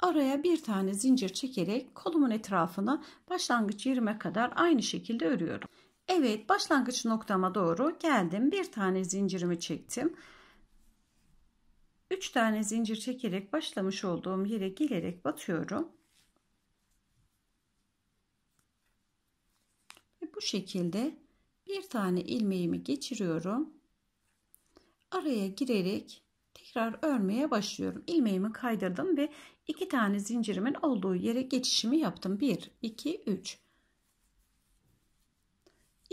[SPEAKER 1] Araya bir tane zincir çekerek kolumun etrafına başlangıç yerime kadar aynı şekilde örüyorum. Evet başlangıç noktama doğru geldim. Bir tane zincirimi çektim. 3 tane zincir çekerek başlamış olduğum yere gelerek batıyorum. Ve bu şekilde bir tane ilmeğimi geçiriyorum. Araya girerek tekrar örmeye başlıyorum. İlmeğimi kaydırdım ve iki tane zincirimin olduğu yere geçişimi yaptım. 1 2 3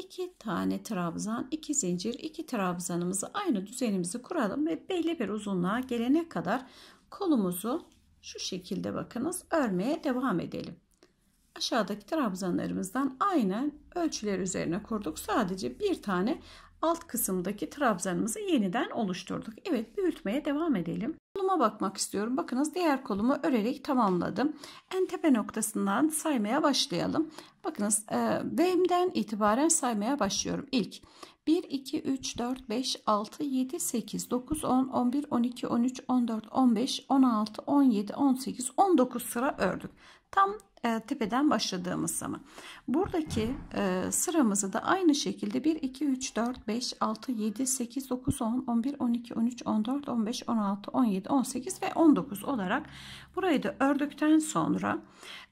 [SPEAKER 1] 2 tane trabzan, 2 zincir, 2 trabzanımızı aynı düzenimizi kuralım ve belli bir uzunluğa gelene kadar kolumuzu şu şekilde bakınız örmeye devam edelim. Aşağıdaki trabzanlarımızdan aynen ölçüler üzerine kurduk. Sadece bir tane alt kısımdaki trabzanımızı yeniden oluşturduk. Evet büyütmeye devam edelim. Koluma bakmak istiyorum. Bakınız diğer kolumu örerek tamamladım. En tepe noktasından saymaya başlayalım. Bakınız e, V'den itibaren saymaya başlıyorum. İlk 1, 2, 3, 4, 5, 6, 7, 8, 9, 10, 11, 12, 13, 14, 15, 16, 17, 18, 19 sıra ördük. Tam e, tepeden başladığımız zaman. Buradaki e, sıramızı da aynı şekilde 1, 2, 3, 4, 5, 6, 7, 8, 9, 10, 11, 12, 13, 14, 15, 16, 17, 18 ve 19 olarak burayı da ördükten sonra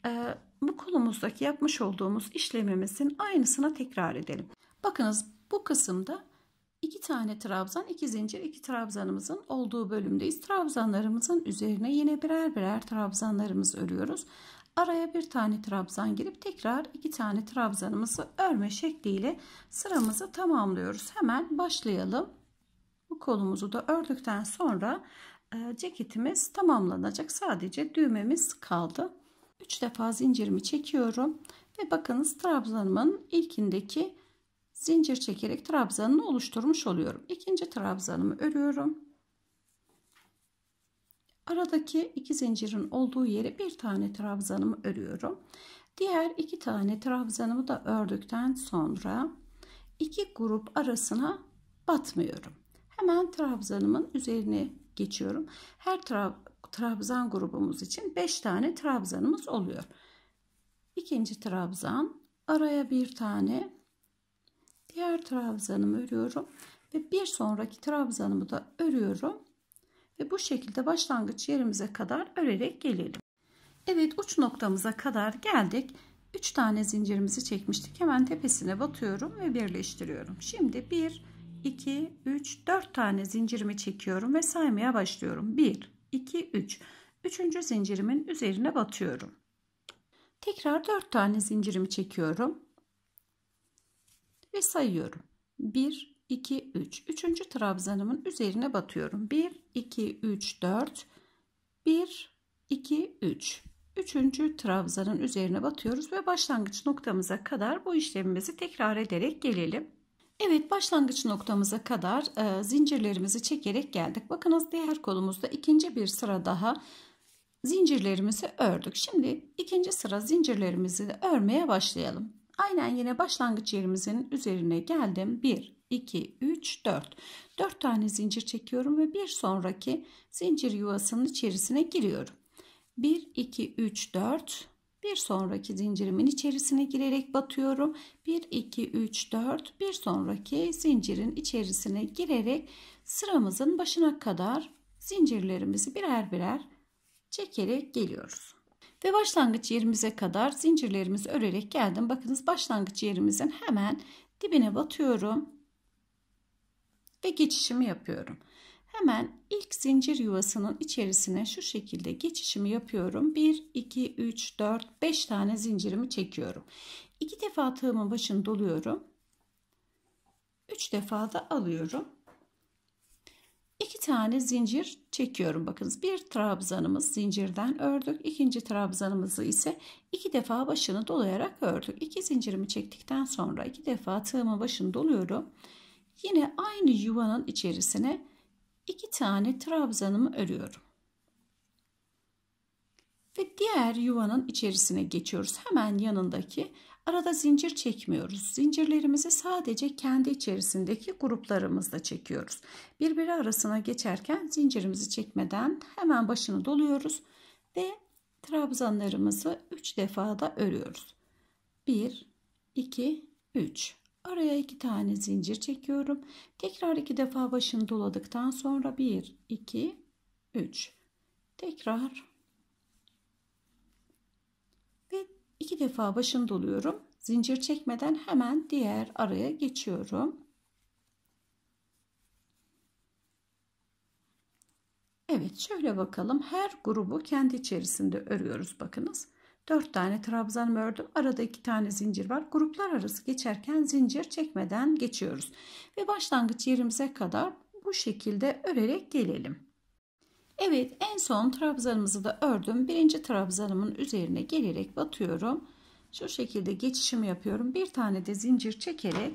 [SPEAKER 1] e, bu kolumuzdaki yapmış olduğumuz işlemimizin aynısına tekrar edelim. Bakınız bu kısımda 2 tane trabzan, 2 zincir, 2 trabzanımızın olduğu bölümdeyiz. Trabzanlarımızın üzerine yine birer birer trabzanlarımızı örüyoruz. Araya bir tane trabzan girip tekrar iki tane trabzanımızı örme şekliyle sıramızı tamamlıyoruz. Hemen başlayalım. Bu kolumuzu da ördükten sonra e, ceketimiz tamamlanacak. Sadece düğmemiz kaldı. 3 defa zincirimi çekiyorum ve bakınız trabzanımın ilkindeki zincir çekerek trabzanını oluşturmuş oluyorum. İkinci trabzanımı örüyorum. Aradaki iki zincirin olduğu yere bir tane trabzanımı örüyorum. Diğer iki tane trabzanımı da ördükten sonra iki grup arasına batmıyorum. Hemen trabzanımın üzerine geçiyorum. Her trab trabzan grubumuz için 5 tane trabzanımız oluyor. İkinci trabzan araya bir tane diğer trabzanımı örüyorum ve bir sonraki trabzanımı da örüyorum ve bu şekilde başlangıç yerimize kadar örerek gelelim. Evet uç noktamıza kadar geldik. 3 tane zincirimizi çekmiştik. Hemen tepesine batıyorum ve birleştiriyorum. Şimdi 1, 2, 3, 4 tane zincirimi çekiyorum ve saymaya başlıyorum. 1, 2, 3. Üçüncü zincirimin üzerine batıyorum. Tekrar 4 tane zincirimi çekiyorum ve sayıyorum. 1, 2, 3. Üçüncü trabzanımın üzerine batıyorum. 1, 2, 3, 4. 1, 2, 3. Üçüncü trabzanın üzerine batıyoruz ve başlangıç noktamıza kadar bu işlemimizi tekrar ederek gelelim. Evet başlangıç noktamıza kadar e, zincirlerimizi çekerek geldik. Bakınız diğer kolumuzda ikinci bir sıra daha zincirlerimizi ördük. Şimdi ikinci sıra zincirlerimizi örmeye başlayalım. Aynen yine başlangıç yerimizin üzerine geldim. 1, 2, 3, 4. 4 tane zincir çekiyorum ve bir sonraki zincir yuvasının içerisine giriyorum. 1, 2, 3, 4. Bir sonraki zincirimin içerisine girerek batıyorum. 1, 2, 3, 4. Bir sonraki zincirin içerisine girerek sıramızın başına kadar zincirlerimizi birer birer çekerek geliyoruz. Ve başlangıç yerimize kadar zincirlerimizi örerek geldim. Bakınız başlangıç yerimizin hemen dibine batıyorum ve geçişimi yapıyorum. Hemen ilk zincir yuvasının içerisine şu şekilde geçişimi yapıyorum. 1, 2, 3, 4, 5 tane zincirimi çekiyorum. 2 defa tığımın başını doluyorum. 3 defa da alıyorum. 2 tane zincir çekiyorum. Bakınız bir trabzanımız zincirden ördük. İkinci trabzanımızı ise iki defa başını dolayarak ördük. 2 zincirimi çektikten sonra iki defa tığımın başını doluyorum. Yine aynı yuvanın içerisine iki tane trabzanımı örüyorum. Ve diğer yuvanın içerisine geçiyoruz. Hemen yanındaki arada zincir çekmiyoruz. Zincirlerimizi sadece kendi içerisindeki gruplarımızda çekiyoruz. Birbiri arasına geçerken zincirimizi çekmeden hemen başını doluyoruz ve trabzanlarımızı 3 defa da örüyoruz. 1 2 3 Araya iki tane zincir çekiyorum. Tekrar iki defa başını doladıktan sonra 1, 2, 3. Tekrar ve iki defa başını doluyorum. Zincir çekmeden hemen diğer araya geçiyorum. Evet şöyle bakalım her grubu kendi içerisinde örüyoruz bakınız. 4 tane trabzan ördüm. Arada 2 tane zincir var. Gruplar arası geçerken zincir çekmeden geçiyoruz. Ve başlangıç yerimize kadar bu şekilde örerek gelelim. Evet en son trabzanımızı da ördüm. Birinci trabzanımın üzerine gelerek batıyorum. Şu şekilde geçişimi yapıyorum. Bir tane de zincir çekerek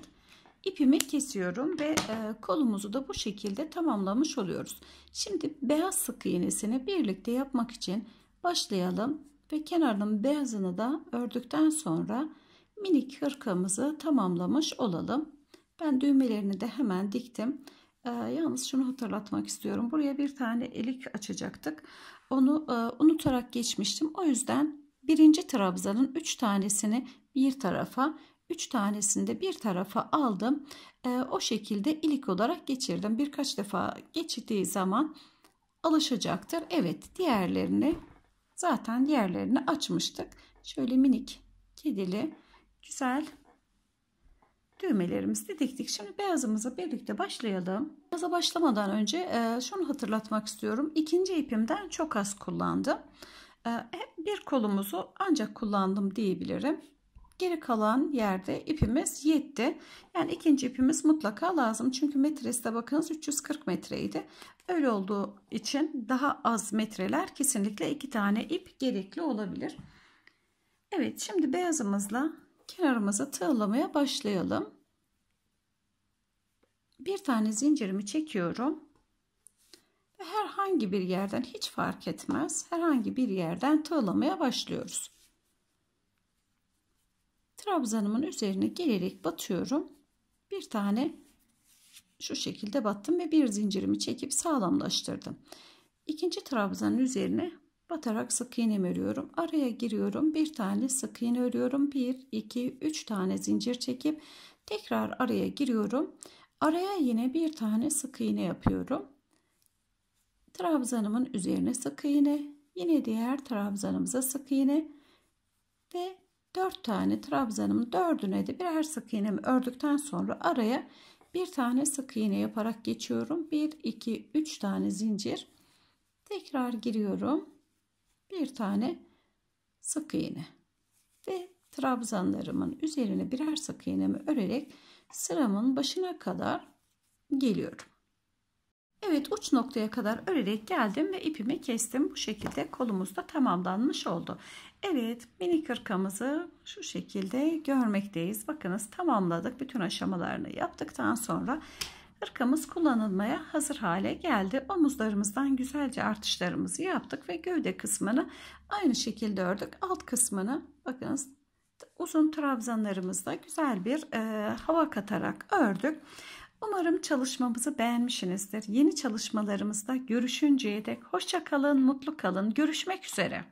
[SPEAKER 1] ipimi kesiyorum ve e, kolumuzu da bu şekilde tamamlamış oluyoruz. Şimdi beyaz sık iğnesini birlikte yapmak için başlayalım ve kenarının beyazını da ördükten sonra minik hırkamızı tamamlamış olalım. Ben düğmelerini de hemen diktim. Ee, yalnız şunu hatırlatmak istiyorum. Buraya bir tane ilik açacaktık. Onu e, unutarak geçmiştim. O yüzden birinci trabzanın 3 tanesini bir tarafa, 3 tanesini de bir tarafa aldım. E, o şekilde ilik olarak geçirdim. Birkaç defa geçtiği zaman alışacaktır. Evet diğerlerini zaten diğerlerini açmıştık. Şöyle minik kedili güzel düğmelerimizi diktik. Şimdi beyazımıza birlikte başlayalım. Beyaza başlamadan önce e, şunu hatırlatmak istiyorum. İkinci ipimden çok az kullandım. E, bir kolumuzu ancak kullandım diyebilirim. Geri kalan yerde ipimiz yetti. Yani ikinci ipimiz mutlaka lazım. Çünkü metresi de bakınız 340 metreydi. Öyle olduğu için daha az metreler kesinlikle iki tane ip gerekli olabilir. Evet şimdi beyazımızla kenarımıza tığlamaya başlayalım. Bir tane zincirimi çekiyorum. Ve herhangi bir yerden hiç fark etmez. Herhangi bir yerden tığlamaya başlıyoruz trabzanımın üzerine gelerek batıyorum. Bir tane şu şekilde battım ve bir zincirimi çekip sağlamlaştırdım. İkinci trabzanın üzerine batarak sık iğne örüyorum. Araya giriyorum. Bir tane sık iğne örüyorum. 1 2 3 tane zincir çekip tekrar araya giriyorum. Araya yine bir tane sık iğne yapıyorum. Trabzanımın üzerine sık iğne, yine diğer trabzanımıza sık iğne ve 4 tane trabzanımın dördüne de birer sık iğnemi ördükten sonra araya bir tane sık iğne yaparak geçiyorum. 1 2 3 tane zincir tekrar giriyorum. Bir tane sık iğne ve trabzanlarımın üzerine birer sık iğnemi örerek sıramın başına kadar geliyorum. Evet uç noktaya kadar örerek geldim ve ipimi kestim. Bu şekilde kolumuz da tamamlanmış oldu. Evet mini kırkamızı şu şekilde görmekteyiz. Bakınız tamamladık. Bütün aşamalarını yaptıktan sonra kırkamız kullanılmaya hazır hale geldi. Omuzlarımızdan güzelce artışlarımızı yaptık ve gövde kısmını aynı şekilde ördük. Alt kısmını bakınız uzun trabzanlarımızda güzel bir e, hava katarak ördük. Umarım çalışmamızı beğenmişsinizdir. Yeni çalışmalarımızda görüşünceye dek hoşça kalın, mutlu kalın. Görüşmek üzere.